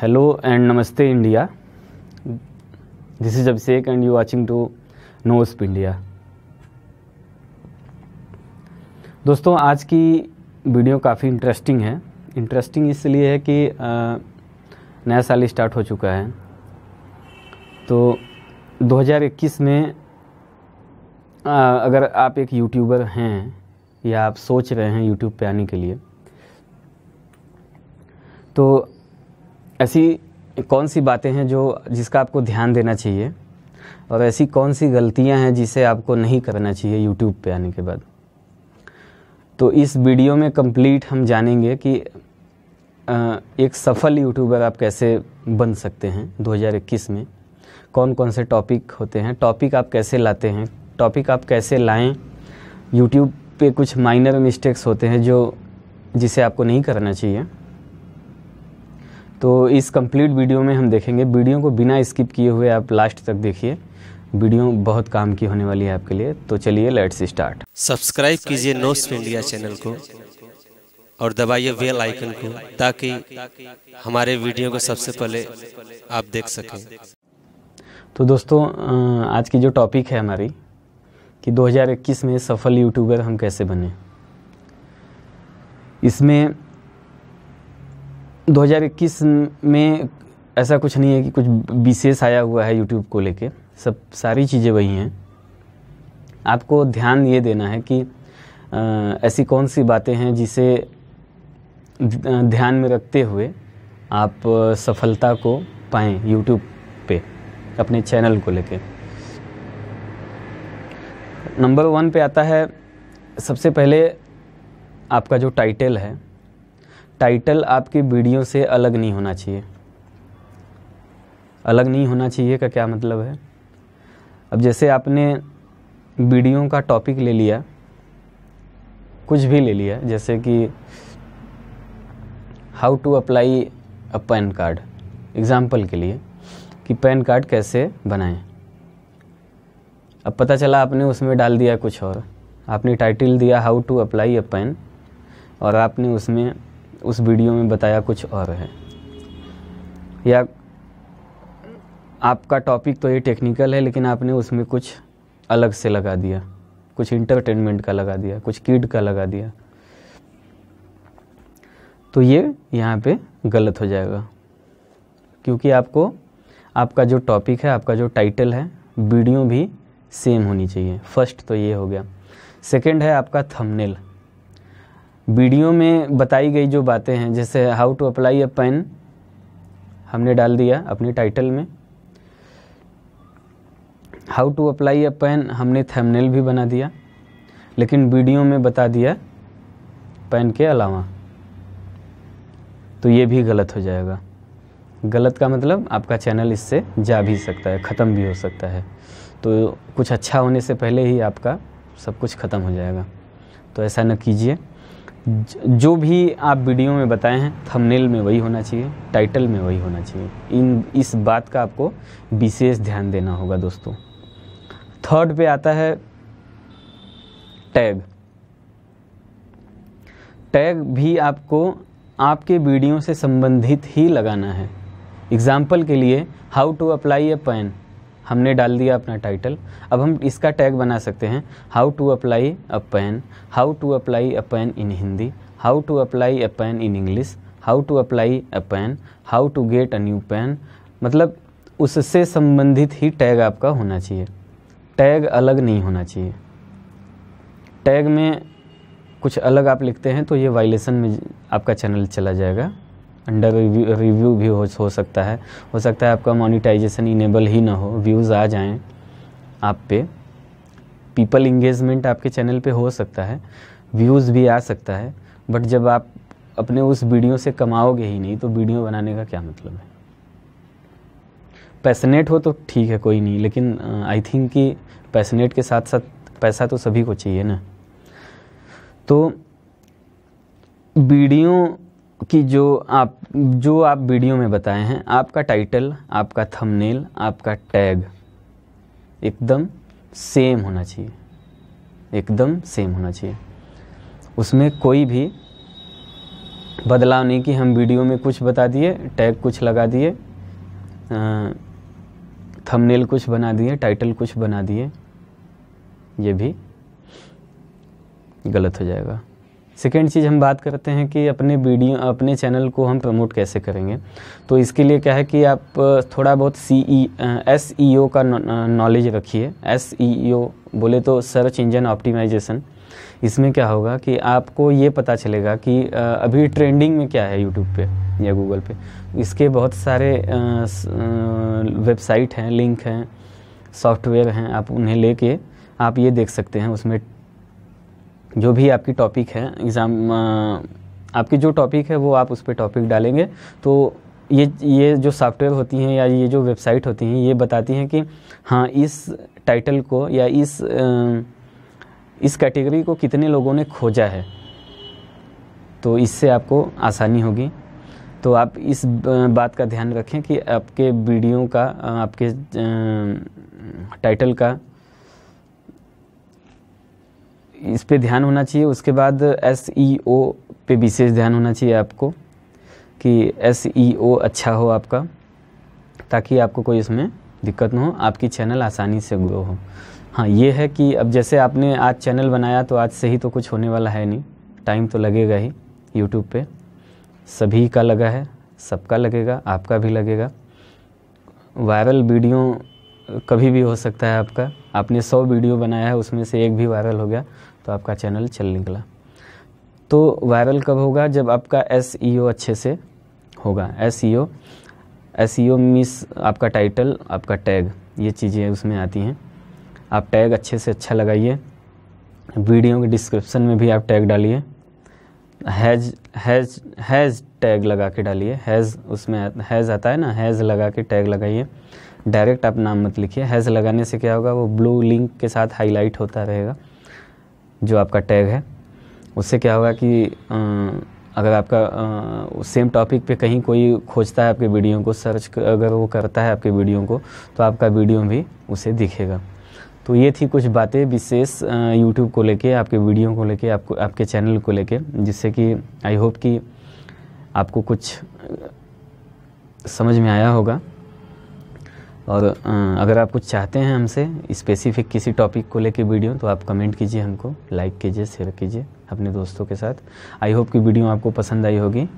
hello and namaste India this is Abhishek and you watching to नोस्प India दोस्तों आज की वीडियो काफ़ी इंटरेस्टिंग है इंटरेस्टिंग इसलिए है कि नया साल स्टार्ट हो चुका है तो 2021 में अगर आप एक यूट्यूबर हैं या आप सोच रहे हैं यूट्यूब पे आने के लिए तो ऐसी कौन सी बातें हैं जो जिसका आपको ध्यान देना चाहिए और ऐसी कौन सी गलतियां हैं जिसे आपको नहीं करना चाहिए यूट्यूब पे आने के बाद तो इस वीडियो में कंप्लीट हम जानेंगे कि एक सफल यूट्यूबर आप कैसे बन सकते हैं 2021 में कौन कौन से टॉपिक होते हैं टॉपिक आप कैसे लाते हैं टॉपिक आप कैसे लाएं यूट्यूब पे कुछ माइनर मिस्टेक्स होते हैं जो जिसे आपको नहीं करना चाहिए तो इस कंप्लीट वीडियो में हम देखेंगे वीडियो को बिना स्किप किए हुए आप लास्ट तक देखिए वीडियो बहुत काम की होने वाली है आपके लिए तो चलिए लेट्स स्टार्ट सब्सक्राइब कीजिए नोस इंडिया चैनल को और दबाइए बेल आइकन को ताकि हमारे वीडियो को सबसे पहले आप देख सकें तो दोस्तों आज की जो टॉपिक है हमारी कि 2021 में सफल यूट्यूबर हम कैसे बने इसमें 2021 में ऐसा कुछ नहीं है कि कुछ विशेष आया हुआ है यूट्यूब को लेके सब सारी चीज़ें वही हैं आपको ध्यान ये देना है कि आ, ऐसी कौन सी बातें हैं जिसे ध्यान में रखते हुए आप सफलता को पाएँ यूट्यूब पे अपने चैनल को लेके नंबर वन पे आता है सबसे पहले आपका जो टाइटल है टाइटल आपकी वीडियो से अलग नहीं होना चाहिए अलग नहीं होना चाहिए का क्या मतलब है अब जैसे आपने वीडियो का टॉपिक ले लिया कुछ भी ले लिया जैसे कि how to apply a PAN card example के लिए कि पैन कार्ड कैसे बनाएं अब पता चला आपने उसमें डाल दिया कुछ और आपने टाइटल दिया how to apply a PAN और आपने उसमें उस वीडियो में बताया कुछ और है या आपका टॉपिक तो ये टेक्निकल है लेकिन आपने उसमें कुछ अलग से लगा दिया कुछ इंटरटेनमेंट का लगा दिया कुछ किड का लगा दिया तो ये यहाँ पे गलत हो जाएगा क्योंकि आपको आपका जो टॉपिक है आपका जो टाइटल है वीडियो भी सेम होनी चाहिए फर्स्ट तो ये हो गया सेकंड है आपका थंबनेल वीडियो में बताई गई जो बातें हैं जैसे how to apply a PAN हमने डाल दिया अपनी टाइटल में how to apply a PAN हमने थंबनेल भी बना दिया लेकिन वीडियो में बता दिया पेन के अलावा तो ये भी गलत हो जाएगा गलत का मतलब आपका चैनल इससे जा भी सकता है ख़त्म भी हो सकता है तो कुछ अच्छा होने से पहले ही आपका सब कुछ ख़त्म हो जाएगा तो ऐसा न कीजिए जो भी आप वीडियो में बताए हैं थंबनेल में वही होना चाहिए टाइटल में वही होना चाहिए इन इस बात का आपको विशेष ध्यान देना होगा दोस्तों थर्ड पे आता है टैग टैग भी आपको आपके वीडियो से संबंधित ही लगाना है एग्जाम्पल के लिए how to apply a PAN हमने डाल दिया अपना टाइटल अब हम इसका टैग बना सकते हैं how to apply a PAN how to apply a PAN in Hindi how to apply a PAN in English how to apply a PAN how to get a new PAN मतलब उससे संबंधित ही tag आपका होना चाहिए tag अलग नहीं होना चाहिए टैग में कुछ अलग आप लिखते हैं तो ये वायलेशन में आपका चैनल चला जाएगा अंडर रिव्यू भी हो, हो सकता है हो सकता है आपका मोनिटाइजेशन इनेबल ही ना हो व्यूज़ आ जाएं आप पे पीपल इंगेजमेंट आपके चैनल पे हो सकता है व्यूज़ भी आ सकता है बट जब आप अपने उस वीडियो से कमाओगे ही नहीं तो वीडियो बनाने का क्या मतलब है पैसनेट हो तो ठीक है कोई नहीं लेकिन आई थिंक कि पैसनेट के साथ साथ पैसा तो सभी को चाहिए ना तो वीडियो कि जो आप जो आप वीडियो में बताए हैं आपका टाइटल आपका थंबनेल आपका टैग एकदम सेम होना चाहिए एकदम सेम होना चाहिए उसमें कोई भी बदलाव नहीं कि हम वीडियो में कुछ बता दिए टैग कुछ लगा दिए थंबनेल कुछ बना दिए टाइटल कुछ बना दिए ये भी गलत हो जाएगा सेकेंड चीज़ हम बात करते हैं कि अपने वीडियो अपने चैनल को हम प्रमोट कैसे करेंगे तो इसके लिए क्या है कि आप थोड़ा बहुत सी ई एस ई ओ का नॉलेज रखिए एस ई ओ बोले तो सर्च इंजन ऑप्टिमाइजेशन इसमें क्या होगा कि आपको ये पता चलेगा कि अभी ट्रेंडिंग में क्या है यूट्यूब पे या गूगल पे इसके बहुत सारे वेबसाइट हैं लिंक हैं सॉफ्टवेयर हैं आप उन्हें लेके आप ये देख सकते हैं उसमें जो भी आपकी टॉपिक है एग्ज़ाम आपकी जो टॉपिक है वो आप उस पर टॉपिक डालेंगे तो ये ये जो सॉफ्टवेयर होती हैं या ये जो वेबसाइट होती हैं ये बताती हैं कि हाँ इस टाइटल को या इस इस कैटेगरी को कितने लोगों ने खोजा है तो इससे आपको आसानी होगी तो आप इस बात का ध्यान रखें कि आपके वीडियो का आपके टाइटल का इस पे ध्यान होना चाहिए उसके बाद एस ई ओ पे विशेष ध्यान होना चाहिए आपको कि एस ई ओ अच्छा हो आपका ताकि आपको कोई इसमें दिक्कत ना हो आपकी चैनल आसानी से ग्रो हो हाँ ये है कि अब जैसे आपने आज चैनल बनाया तो आज से ही तो कुछ होने वाला है नहीं टाइम तो लगेगा ही यूट्यूब पे सभी का लगा है सबका लगेगा आपका भी लगेगा वायरल वीडियो कभी भी हो सकता है आपका आपने सौ वीडियो बनाया है उसमें से एक भी वायरल हो गया तो आपका चैनल चल निकला तो वायरल कब होगा जब आपका एस e अच्छे से होगा एस ई ओ एस मीस आपका टाइटल आपका टैग ये चीज़ें उसमें आती हैं आप टैग अच्छे से अच्छा लगाइए वीडियो के डिस्क्रिप्शन में भी आप टैग डालिए हैज हैज हैज़ टैग लगा के डालिए हैज़ उसमें हैज़ आता है ना हैज़ लगा के टैग लगाइए डायरेक्ट आप नाम मत लिखिए हैज़ लगाने से क्या होगा वो ब्लू लिंक के साथ हाईलाइट होता रहेगा जो आपका टैग है उससे क्या होगा कि अगर आपका सेम टॉपिक पे कहीं कोई खोजता है आपके वीडियो को सर्च अगर वो करता है आपके वीडियो को तो आपका वीडियो भी उसे दिखेगा तो ये थी कुछ बातें विशेष यूट्यूब को लेके आपके वीडियो को लेके आपको आपके चैनल को लेके जिससे कि आई होप कि आपको कुछ समझ में आया होगा और अगर आप कुछ चाहते हैं हमसे स्पेसिफिक किसी टॉपिक को लेके वीडियो तो आप कमेंट कीजिए हमको लाइक कीजिए शेयर कीजिए अपने दोस्तों के साथ आई होप कि वीडियो आपको पसंद आई होगी